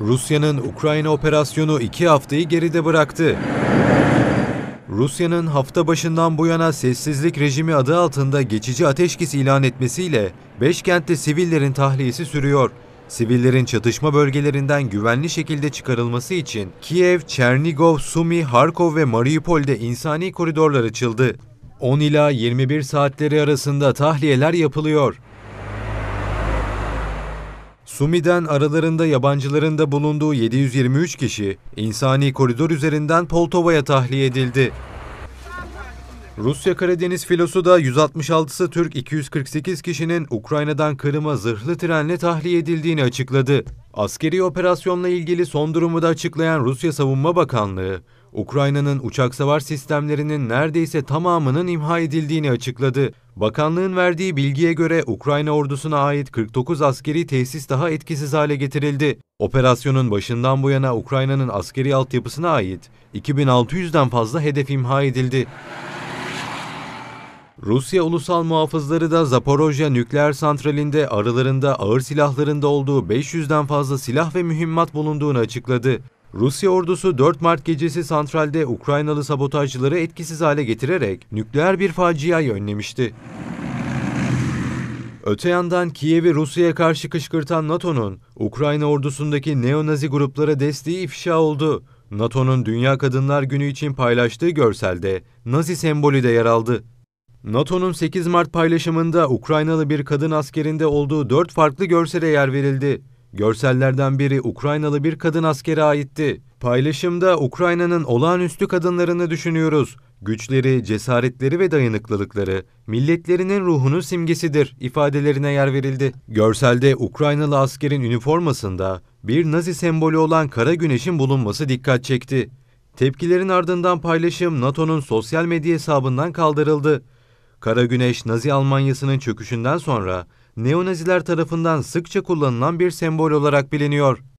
Rusya'nın Ukrayna operasyonu iki haftayı geride bıraktı. Rusya'nın hafta başından bu yana sessizlik rejimi adı altında geçici ateşkes ilan etmesiyle beş kentte sivillerin tahliyesi sürüyor. Sivillerin çatışma bölgelerinden güvenli şekilde çıkarılması için Kiev, Çernigov, Sumi, Harkov ve Mariupol'de insani koridorlar açıldı. 10 ila 21 saatleri arasında tahliyeler yapılıyor. Sumi'den aralarında yabancıların da bulunduğu 723 kişi insani koridor üzerinden Poltova'ya tahliye edildi. Rusya Karadeniz filosu da 166'sı Türk 248 kişinin Ukrayna'dan Kırım'a zırhlı trenle tahliye edildiğini açıkladı. Askeri operasyonla ilgili son durumu da açıklayan Rusya Savunma Bakanlığı, Ukrayna'nın uçak savar sistemlerinin neredeyse tamamının imha edildiğini açıkladı. Bakanlığın verdiği bilgiye göre Ukrayna ordusuna ait 49 askeri tesis daha etkisiz hale getirildi. Operasyonun başından bu yana Ukrayna'nın askeri altyapısına ait 2600'den fazla hedef imha edildi. Rusya ulusal muhafızları da Zaporojya nükleer santralinde aralarında ağır silahlarında olduğu 500'den fazla silah ve mühimmat bulunduğunu açıkladı. Rusya ordusu 4 Mart gecesi santralde Ukraynalı sabotajcıları etkisiz hale getirerek nükleer bir faciayı önlemişti. Öte yandan Kiev'i Rusya'ya karşı kışkırtan NATO'nun Ukrayna ordusundaki neonazi gruplara desteği ifşa oldu. NATO'nun Dünya Kadınlar Günü için paylaştığı görselde Nazi sembolü de yer aldı. NATO'nun 8 Mart paylaşımında Ukraynalı bir kadın askerinde olduğu 4 farklı görsele yer verildi. Görsellerden biri Ukraynalı bir kadın askere aitti. Paylaşımda Ukrayna'nın olağanüstü kadınlarını düşünüyoruz. Güçleri, cesaretleri ve dayanıklılıkları milletlerinin ruhunun simgesidir ifadelerine yer verildi. Görselde Ukraynalı askerin üniformasında bir Nazi sembolü olan kara güneşin bulunması dikkat çekti. Tepkilerin ardından paylaşım NATO'nun sosyal medya hesabından kaldırıldı. Kara Güneş, Nazi Almanyası'nın çöküşünden sonra Neonaziler tarafından sıkça kullanılan bir sembol olarak biliniyor.